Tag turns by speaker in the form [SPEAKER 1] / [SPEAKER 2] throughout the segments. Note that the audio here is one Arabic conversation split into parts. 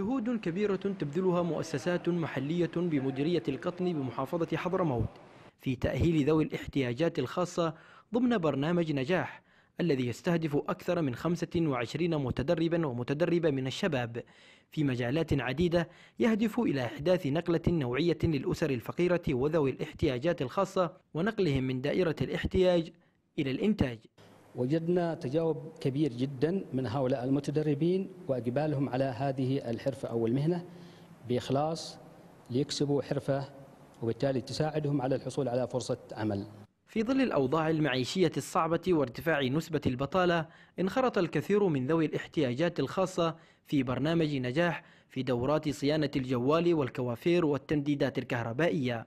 [SPEAKER 1] جهود كبيرة تبذلها مؤسسات محلية بمديرية القطن بمحافظة حضرموت في تأهيل ذوي الاحتياجات الخاصة ضمن برنامج نجاح الذي يستهدف أكثر من 25 متدربا ومتدربة من الشباب في مجالات عديدة يهدف إلى إحداث نقلة نوعية للأسر الفقيرة وذوي الاحتياجات الخاصة ونقلهم من دائرة الاحتياج
[SPEAKER 2] إلى الإنتاج وجدنا تجاوب كبير جدا من هؤلاء المتدربين واقبالهم على هذه الحرفه او المهنه باخلاص ليكسبوا حرفه وبالتالي تساعدهم على الحصول على فرصه عمل. في ظل الأوضاع
[SPEAKER 1] المعيشية الصعبة وارتفاع نسبة البطالة انخرط الكثير من ذوي الاحتياجات الخاصة في برنامج نجاح في دورات صيانة الجوال والكوافير والتمديدات الكهربائية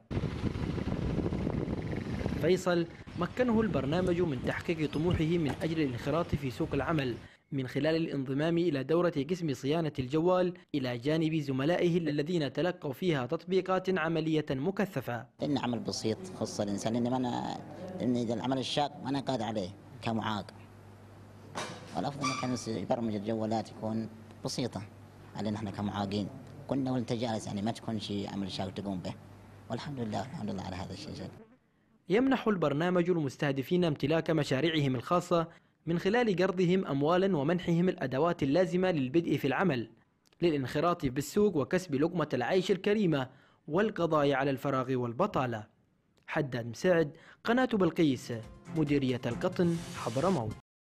[SPEAKER 1] فيصل مكنه البرنامج من تحقيق طموحه من أجل الانخراط في سوق العمل من خلال الانضمام إلى دورة قسم صيانة الجوال إلى جانب زملائه الذين تلقوا فيها تطبيقات
[SPEAKER 3] عملية مكثفة إن عمل بسيط خص الإنسان إني أنا إني العمل الشاق ما أنا قادر عليه كمعاق والأفضل كان برمجة الجوالات يكون بسيطة علينا إحنا كمعاقين كنا وانت يعني ما تكون شيء عمل شاق تقوم به والحمد لله الحمد لله على هذا الشيء
[SPEAKER 1] يمنح البرنامج المستهدفين امتلاك مشاريعهم الخاصة من خلال قرضهم أموالا ومنحهم الأدوات اللازمة للبدء في العمل للانخراط بالسوق وكسب لقمة العيش الكريمة والقضاء على الفراغ والبطالة حداد مساعد قناة بلقيس مديرية القطن حضرموت